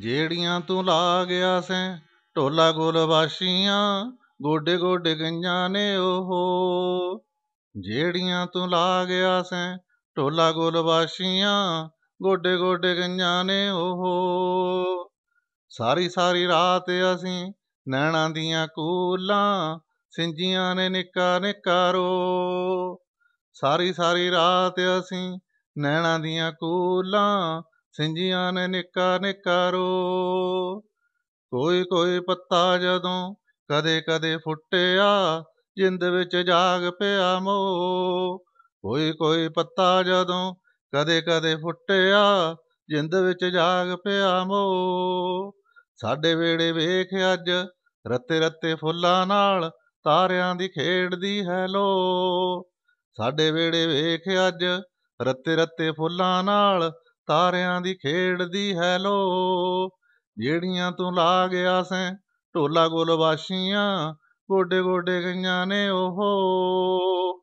ਜਿਹੜੀਆਂ ਤੂੰ ਲਾ ਗਿਆ ਸੈਂ ਢੋਲਾ ਗੁਲਵਾਸੀਆਂ ਗੋਡੇ ਗੋਡੇ ਗੰਜਾਂ ਨੇ ਓਹੋ ਜਿਹੜੀਆਂ ਤੂੰ ਲਾ ਗਿਆ ਸੈਂ ਢੋਲਾ ਗੁਲਵਾਸੀਆਂ ਗੋਡੇ ਗੋਡੇ ਗੰਜਾਂ ਨੇ ਓਹੋ ਸਾਰੀ ਸਾਰੀ ਰਾਤ ਅਸੀਂ ਨੈਣਾ ਦੀਆਂ ਕੂਲਾਂ ਸਿੰਜੀਆਂ ਨੇ ਨਿੱਕਾ ਨਿੱਕਾ ਰੋ ਸਾਰੀ ਸਾਰੀ ਰਾਤ ਅਸੀਂ ਨੈਣਾ ਦੀਆਂ ਕੂਲਾਂ ਸਿੰਜੀਆਂ ਨੇ ਨਿੱਕਾ ਨਿੱਕਾ ਰੋ ਕੋਈ ਕੋਈ ਪੱਤਾ ਜਦੋਂ ਕਦੇ ਕਦੇ ਫੁੱਟਿਆ ਜਿੰਦ ਵਿੱਚ ਜਾਗ ਪਿਆ ਮੋ ਕੋਈ ਕੋਈ ਪੱਤਾ ਜਦੋਂ ਕਦੇ ਕਦੇ ਫੁੱਟਿਆ ਜਿੰਦ ਵਿੱਚ ਜਾਗ ਪਿਆ ਮੋ ਸਾਡੇ ਵੇੜੇ ਵੇਖ ਅੱਜ ਰਤੇ ਰਤੇ ਫੁੱਲਾਂ ਨਾਲ ਤਾਰਿਆਂ ਦੀ ਖੇਡਦੀ ਹੈ ਲੋ ਸਾਡੇ ਵੇੜੇ ਵੇਖ ਅੱਜ ਰਤੇ ਰਤੇ ਫੁੱਲਾਂ ਨਾਲ ਤਾਰਿਆਂ ਦੀ ਖੇਡਦੀ ਹੈ ਲੋ ਜਿਹੜੀਆਂ ਤੂੰ ਲਾ ਗਿਆ ਸੈਂ ਢੋਲਾ ਗੋਲ ਵਾਸ਼ੀਆਂ ਗੋਡੇ ਗੋਡੇ ਗਈਆਂ ਨੇ ਓਹੋ